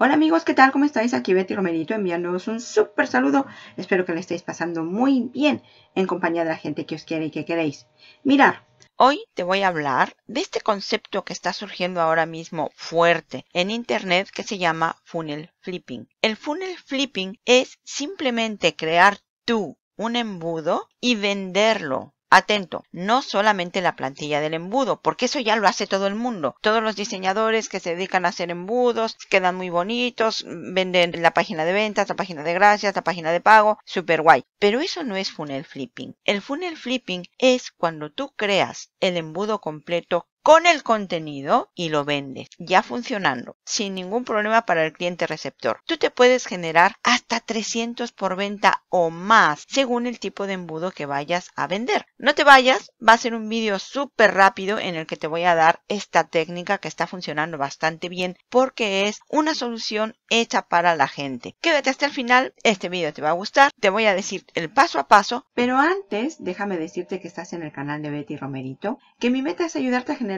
Hola amigos, ¿qué tal? ¿Cómo estáis? Aquí Betty Romerito enviándoos un súper saludo. Espero que le estéis pasando muy bien en compañía de la gente que os quiere y que queréis. Mirar. Hoy te voy a hablar de este concepto que está surgiendo ahora mismo fuerte en Internet que se llama funnel flipping. El funnel flipping es simplemente crear tú un embudo y venderlo Atento, no solamente la plantilla del embudo, porque eso ya lo hace todo el mundo. Todos los diseñadores que se dedican a hacer embudos quedan muy bonitos, venden la página de ventas, la página de gracias, la página de pago, super guay. Pero eso no es funnel flipping. El funnel flipping es cuando tú creas el embudo completo con el contenido y lo vendes, ya funcionando, sin ningún problema para el cliente receptor. Tú te puedes generar hasta 300 por venta o más, según el tipo de embudo que vayas a vender. No te vayas, va a ser un vídeo súper rápido en el que te voy a dar esta técnica que está funcionando bastante bien porque es una solución hecha para la gente. Quédate hasta el final, este vídeo te va a gustar, te voy a decir el paso a paso, pero antes déjame decirte que estás en el canal de Betty Romerito, que mi meta es ayudarte a generar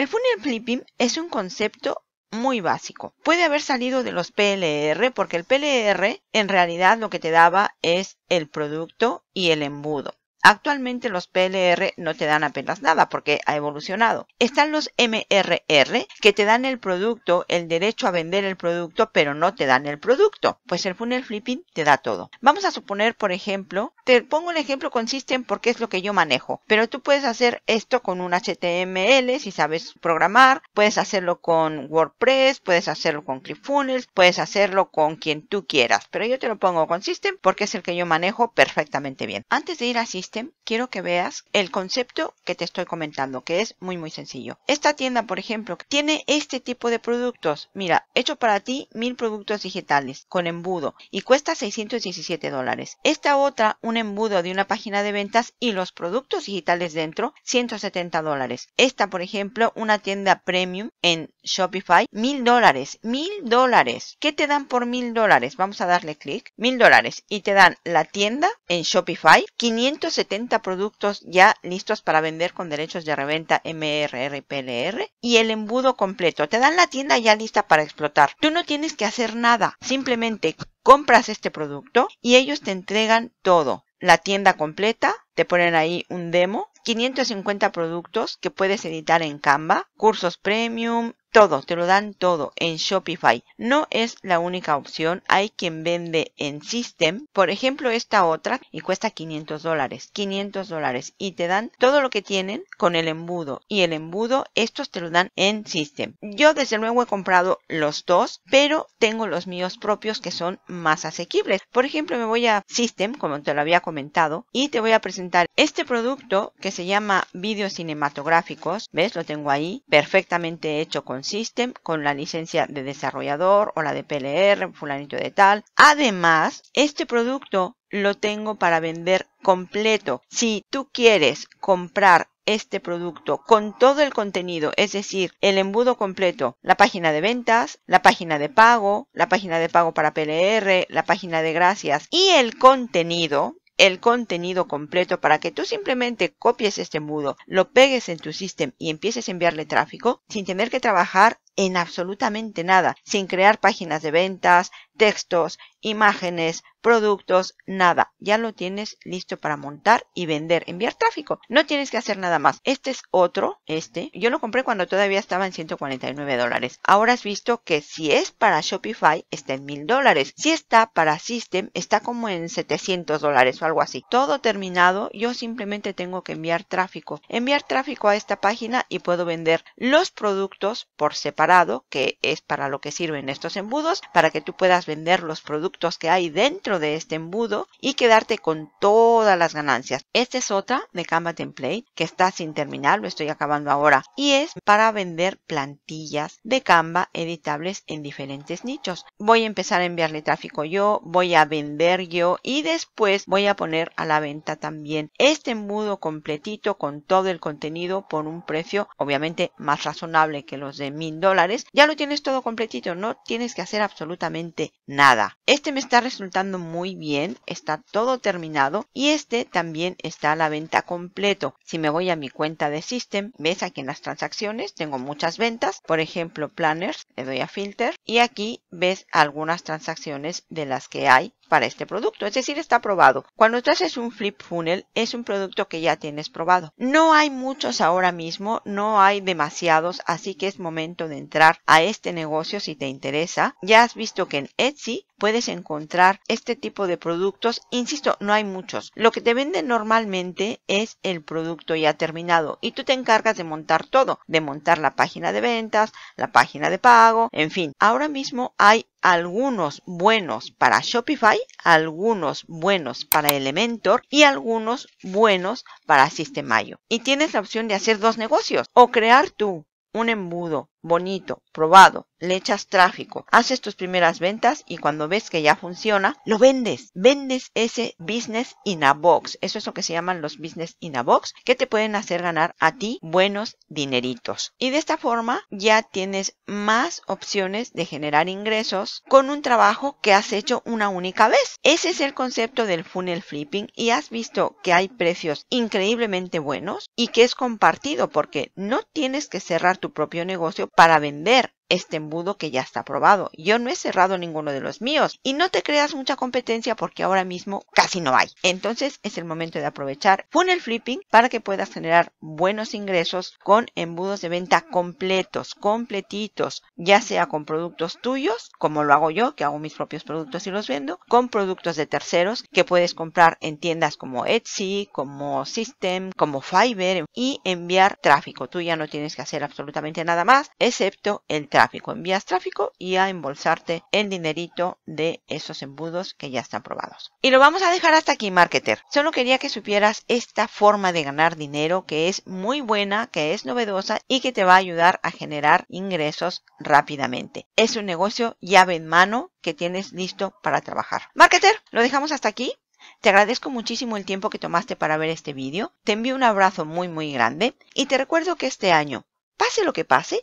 el funnel flipping es un concepto muy básico. Puede haber salido de los PLR porque el PLR en realidad lo que te daba es el producto y el embudo. Actualmente los PLR no te dan apenas nada porque ha evolucionado. Están los MRR que te dan el producto, el derecho a vender el producto, pero no te dan el producto. Pues el funnel flipping te da todo. Vamos a suponer, por ejemplo, te pongo un ejemplo con System porque es lo que yo manejo, pero tú puedes hacer esto con un HTML si sabes programar, puedes hacerlo con WordPress, puedes hacerlo con ClickFunnels, puedes hacerlo con quien tú quieras, pero yo te lo pongo con System porque es el que yo manejo perfectamente bien. Antes de ir a System, quiero que veas el concepto que te estoy comentando, que es muy muy sencillo. Esta tienda, por ejemplo, tiene este tipo de productos. Mira, hecho para ti mil productos digitales con embudo y cuesta 617 dólares. Esta otra, una embudo de una página de ventas y los productos digitales dentro, 170 dólares. Esta, por ejemplo, una tienda premium en Shopify, 1000 dólares, mil dólares. ¿Qué te dan por 1000 dólares? Vamos a darle clic, 1000 dólares y te dan la tienda en Shopify, 570 productos ya listos para vender con derechos de reventa MRR, PLR y el embudo completo. Te dan la tienda ya lista para explotar. Tú no tienes que hacer nada, simplemente compras este producto y ellos te entregan todo la tienda completa, te ponen ahí un demo, 550 productos que puedes editar en Canva, cursos premium, todo, te lo dan todo en Shopify. No es la única opción, hay quien vende en System, por ejemplo esta otra y cuesta 500 dólares, 500 dólares y te dan todo lo que tienen con el embudo y el embudo estos te lo dan en System. Yo desde luego he comprado los dos, pero tengo los míos propios que son más asequibles. Por ejemplo me voy a System, como te lo había comentado, y te voy a presentar este producto que se llama vídeos cinematográficos, ¿ves? Lo tengo ahí, perfectamente hecho con System con la licencia de desarrollador o la de PLR, fulanito de tal. Además, este producto lo tengo para vender completo. Si tú quieres comprar este producto con todo el contenido, es decir, el embudo completo, la página de ventas, la página de pago, la página de pago para PLR, la página de gracias y el contenido, el contenido completo para que tú simplemente copies este mudo, lo pegues en tu sistema y empieces a enviarle tráfico sin tener que trabajar en absolutamente nada, sin crear páginas de ventas, textos, imágenes, productos, nada. Ya lo tienes listo para montar y vender, enviar tráfico. No tienes que hacer nada más. Este es otro, este. Yo lo compré cuando todavía estaba en 149 dólares. Ahora has visto que si es para Shopify está en 1000 dólares. Si está para System está como en 700 dólares o algo así. Todo terminado, yo simplemente tengo que enviar tráfico. Enviar tráfico a esta página y puedo vender los productos por separado que es para lo que sirven estos embudos, para que tú puedas vender los productos que hay dentro de este embudo y quedarte con todas las ganancias. Esta es otra de Canva Template que está sin terminar, lo estoy acabando ahora, y es para vender plantillas de Canva editables en diferentes nichos. Voy a empezar a enviarle tráfico yo, voy a vender yo y después voy a poner a la venta también este embudo completito con todo el contenido por un precio obviamente más razonable que los de 1000 ya lo tienes todo completito, no tienes que hacer absolutamente nada. Este me está resultando muy bien, está todo terminado y este también está a la venta completo. Si me voy a mi cuenta de System, ves aquí en las transacciones, tengo muchas ventas, por ejemplo Planners, le doy a Filter y aquí ves algunas transacciones de las que hay para este producto, es decir, está probado. Cuando tú haces un flip funnel, es un producto que ya tienes probado. No hay muchos ahora mismo, no hay demasiados, así que es momento de entrar a este negocio si te interesa. Ya has visto que en Etsy puedes encontrar este tipo de productos. Insisto, no hay muchos. Lo que te venden normalmente es el producto ya terminado y tú te encargas de montar todo, de montar la página de ventas, la página de pago, en fin. Ahora mismo hay algunos buenos para Shopify, algunos buenos para Elementor y algunos buenos para Sistemayo. Y tienes la opción de hacer dos negocios o crear tú un embudo bonito, probado, le echas tráfico, haces tus primeras ventas y cuando ves que ya funciona, lo vendes. Vendes ese business in a box. Eso es lo que se llaman los business in a box, que te pueden hacer ganar a ti buenos dineritos. Y de esta forma ya tienes más opciones de generar ingresos con un trabajo que has hecho una única vez. Ese es el concepto del funnel flipping y has visto que hay precios increíblemente buenos y que es compartido porque no tienes que cerrar tu propio negocio para vender este embudo que ya está probado. Yo no he cerrado ninguno de los míos y no te creas mucha competencia porque ahora mismo casi no hay. Entonces es el momento de aprovechar funnel flipping para que puedas generar buenos ingresos con embudos de venta completos, completitos, ya sea con productos tuyos, como lo hago yo, que hago mis propios productos y los vendo, con productos de terceros que puedes comprar en tiendas como Etsy, como System, como Fiverr y enviar tráfico. Tú ya no tienes que hacer absolutamente nada más, excepto el tráfico envías tráfico y a embolsarte el dinerito de esos embudos que ya están probados. Y lo vamos a dejar hasta aquí, marketer. Solo quería que supieras esta forma de ganar dinero que es muy buena, que es novedosa y que te va a ayudar a generar ingresos rápidamente. Es un negocio llave en mano que tienes listo para trabajar. Marketer, lo dejamos hasta aquí. Te agradezco muchísimo el tiempo que tomaste para ver este vídeo. Te envío un abrazo muy muy grande y te recuerdo que este año, pase lo que pase,